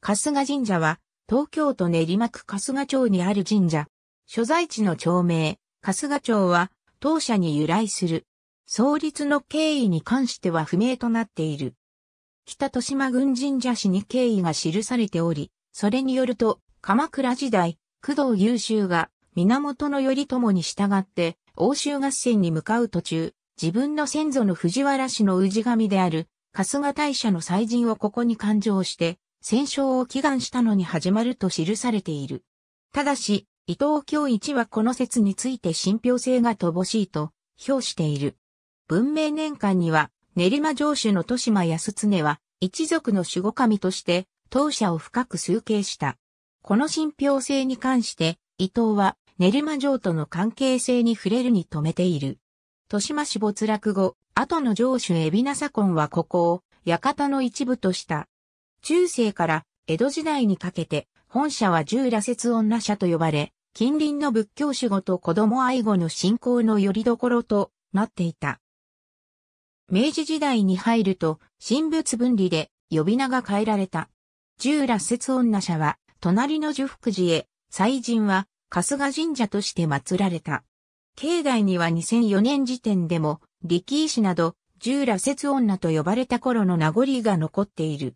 春日神社は、東京都練馬区春日町にある神社。所在地の町名、春日町は、当社に由来する。創立の経緯に関しては不明となっている。北豊島郡神社史に経緯が記されており、それによると、鎌倉時代、工藤優秀が源頼朝に従って欧州合戦に向かう途中、自分の先祖の藤原氏の氏神である春日大社の祭神をここに勘定して、戦勝を祈願したのに始まると記されている。ただし、伊藤京一はこの説について信憑性が乏しいと評している。文明年間には、練馬城主の豊島康常は、一族の守護神として、当社を深く崇敬した。この信憑性に関して、伊藤は、練馬城との関係性に触れるに止めている。豊島氏没落後、後の城主海老名左近はここを、館の一部とした。中世から江戸時代にかけて、本社は従羅節女社と呼ばれ、近隣の仏教守護と子供愛護の信仰の拠り所となっていた。明治時代に入ると、神仏分離で呼び名が変えられた。従羅節女社は、隣の樹福寺へ、祭神は、春日神社として祀られた。境内には2004年時点でも、力石など、従羅節女と呼ばれた頃の名残が残っている。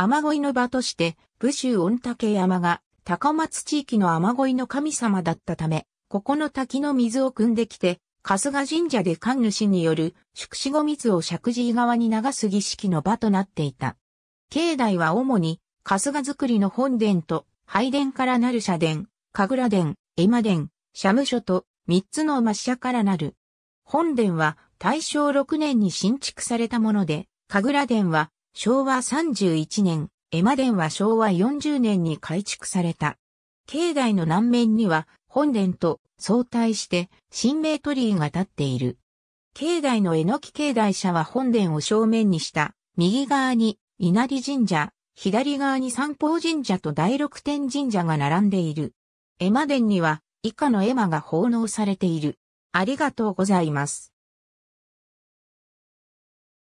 雨乞いの場として、武州御嶽山が高松地域の雨乞いの神様だったため、ここの滝の水を汲んできて、春日神社で神主による宿死後水を石神井側に流す儀式の場となっていた。境内は主に春日造りの本殿と拝殿からなる社殿、神楽殿、絵馬殿、社務所と三つの抹社からなる。本殿は大正6年に新築されたもので、神楽殿は昭和31年、江間殿は昭和40年に改築された。境内の南面には本殿と相対して神明鳥居が立っている。境内の榎木境内社は本殿を正面にした右側に稲荷神社、左側に三宝神社と第六天神社が並んでいる。絵馬殿には以下の絵馬が奉納されている。ありがとうございます。